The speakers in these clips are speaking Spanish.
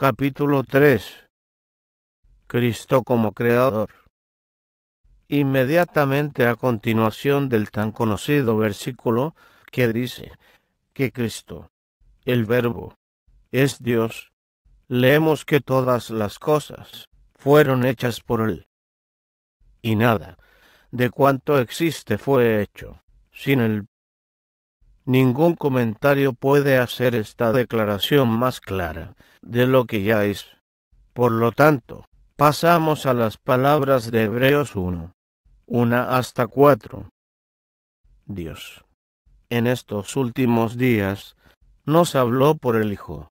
Capítulo 3 Cristo como Creador Inmediatamente a continuación del tan conocido versículo que dice que Cristo, el Verbo, es Dios, leemos que todas las cosas fueron hechas por Él. Y nada de cuanto existe fue hecho sin el Ningún comentario puede hacer esta declaración más clara de lo que ya es. Por lo tanto, pasamos a las palabras de Hebreos 1, 1 hasta 4. Dios, en estos últimos días, nos habló por el Hijo,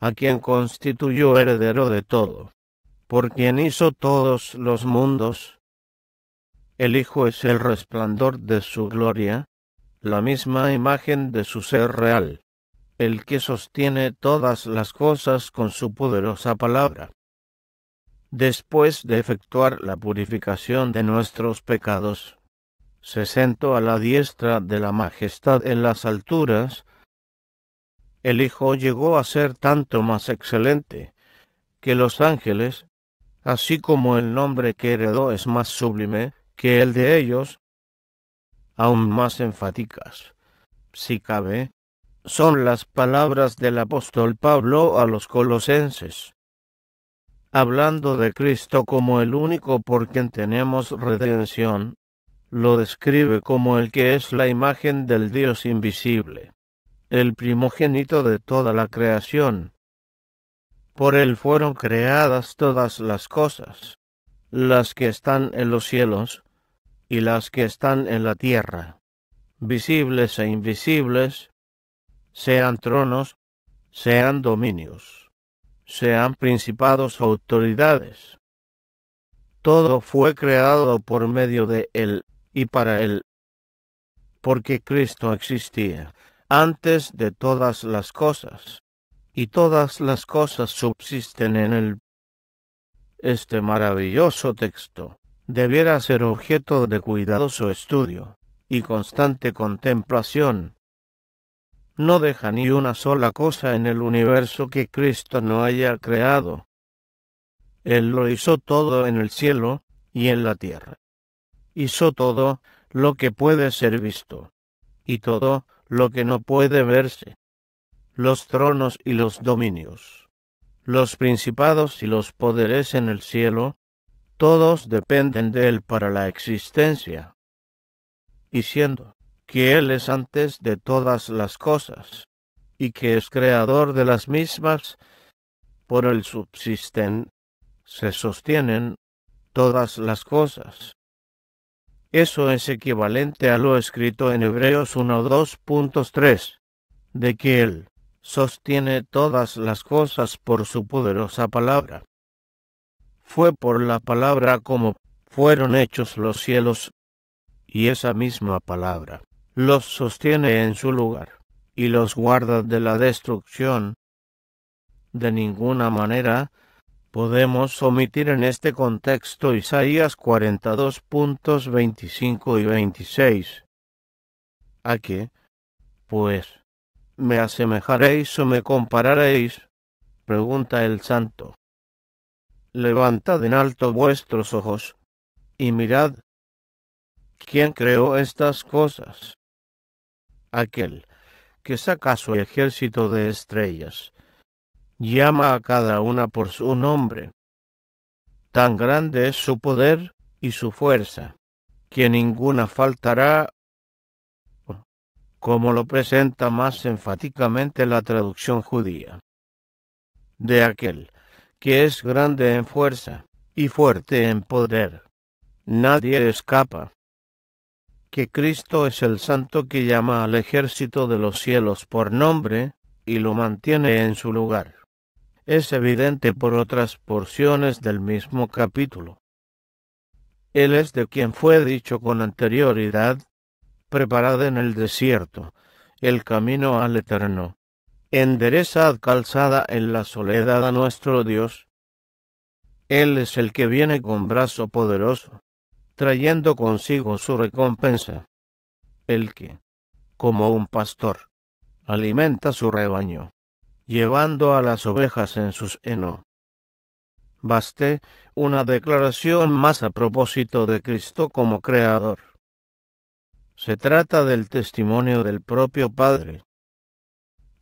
a quien constituyó heredero de todo, por quien hizo todos los mundos. El Hijo es el resplandor de su gloria la misma imagen de su ser real, el que sostiene todas las cosas con su poderosa palabra. Después de efectuar la purificación de nuestros pecados, se sentó a la diestra de la majestad en las alturas, el Hijo llegó a ser tanto más excelente que los ángeles, así como el nombre que heredó es más sublime que el de ellos, aún más enfáticas, si cabe, son las palabras del apóstol Pablo a los colosenses. Hablando de Cristo como el único por quien tenemos redención, lo describe como el que es la imagen del Dios invisible, el primogénito de toda la creación. Por él fueron creadas todas las cosas, las que están en los cielos, y las que están en la tierra, visibles e invisibles, sean tronos, sean dominios, sean principados o autoridades. Todo fue creado por medio de Él y para Él, porque Cristo existía antes de todas las cosas, y todas las cosas subsisten en Él. Este maravilloso texto debiera ser objeto de cuidadoso estudio y constante contemplación. No deja ni una sola cosa en el universo que Cristo no haya creado. Él lo hizo todo en el cielo y en la tierra. Hizo todo lo que puede ser visto y todo lo que no puede verse. Los tronos y los dominios, los principados y los poderes en el cielo todos dependen de Él para la existencia, y siendo que Él es antes de todas las cosas, y que es creador de las mismas, por el subsisten, se sostienen todas las cosas. Eso es equivalente a lo escrito en Hebreos 1.2.3, de que Él sostiene todas las cosas por su poderosa palabra. Fue por la palabra como fueron hechos los cielos, y esa misma palabra los sostiene en su lugar, y los guarda de la destrucción. De ninguna manera podemos omitir en este contexto Isaías 42.25 y 26. ¿A qué? Pues, ¿me asemejaréis o me compararéis? pregunta el santo levantad en alto vuestros ojos, y mirad. ¿Quién creó estas cosas? Aquel que saca su ejército de estrellas, llama a cada una por su nombre. Tan grande es su poder y su fuerza, que ninguna faltará, como lo presenta más enfáticamente la traducción judía, de aquel que es grande en fuerza, y fuerte en poder. Nadie escapa. Que Cristo es el santo que llama al ejército de los cielos por nombre, y lo mantiene en su lugar. Es evidente por otras porciones del mismo capítulo. Él es de quien fue dicho con anterioridad, preparad en el desierto, el camino al eterno enderezad calzada en la soledad a nuestro Dios. Él es el que viene con brazo poderoso, trayendo consigo su recompensa. El que, como un pastor, alimenta su rebaño, llevando a las ovejas en sus heno. Baste. una declaración más a propósito de Cristo como Creador. Se trata del testimonio del propio Padre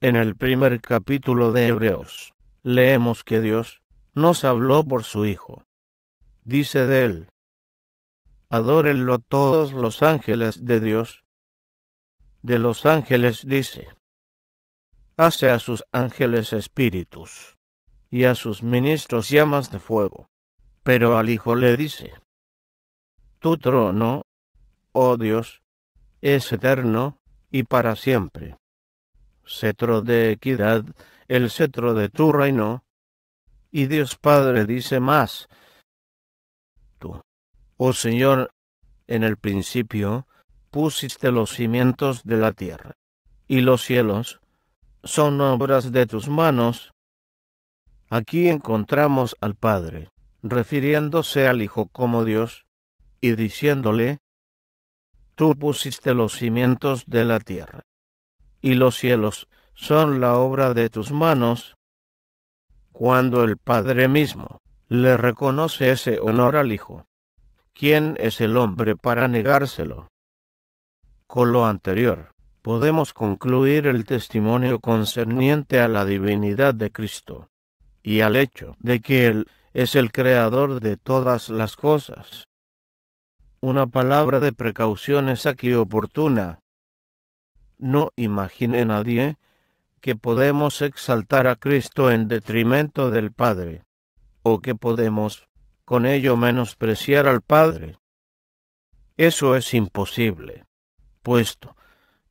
en el primer capítulo de Hebreos, leemos que Dios nos habló por su Hijo. Dice de él, Adórenlo todos los ángeles de Dios. De los ángeles dice, hace a sus ángeles espíritus, y a sus ministros llamas de fuego. Pero al Hijo le dice, Tu trono, oh Dios, es eterno, y para siempre cetro de equidad, el cetro de tu reino. Y Dios Padre dice más, tú, oh Señor, en el principio pusiste los cimientos de la tierra, y los cielos son obras de tus manos. Aquí encontramos al Padre, refiriéndose al Hijo como Dios, y diciéndole, Tú pusiste los cimientos de la tierra, y los cielos son la obra de tus manos. Cuando el Padre mismo le reconoce ese honor al Hijo, ¿quién es el hombre para negárselo? Con lo anterior, podemos concluir el testimonio concerniente a la divinidad de Cristo y al hecho de que Él es el creador de todas las cosas. Una palabra de precaución es aquí oportuna, no imagine nadie que podemos exaltar a Cristo en detrimento del Padre, o que podemos con ello menospreciar al Padre. Eso es imposible, puesto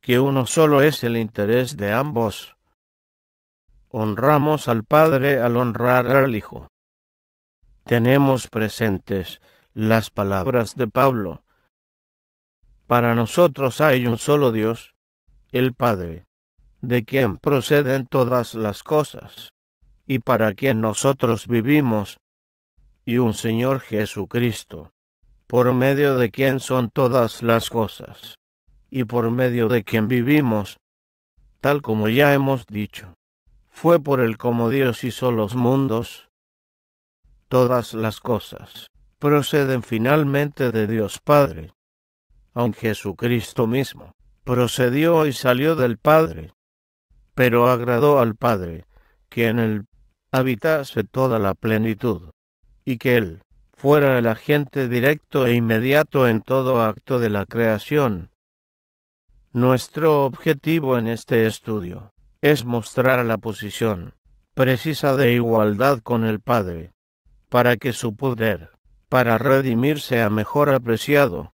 que uno solo es el interés de ambos. Honramos al Padre al honrar al Hijo. Tenemos presentes las palabras de Pablo. Para nosotros hay un solo Dios, el Padre, de quien proceden todas las cosas, y para quien nosotros vivimos, y un Señor Jesucristo, por medio de quien son todas las cosas, y por medio de quien vivimos, tal como ya hemos dicho. Fue por el como Dios hizo los mundos. Todas las cosas proceden finalmente de Dios Padre, aun Jesucristo mismo procedió y salió del Padre, pero agradó al Padre, que en él habitase toda la plenitud, y que él fuera el agente directo e inmediato en todo acto de la creación. Nuestro objetivo en este estudio es mostrar la posición precisa de igualdad con el Padre, para que su poder, para redimirse sea mejor apreciado,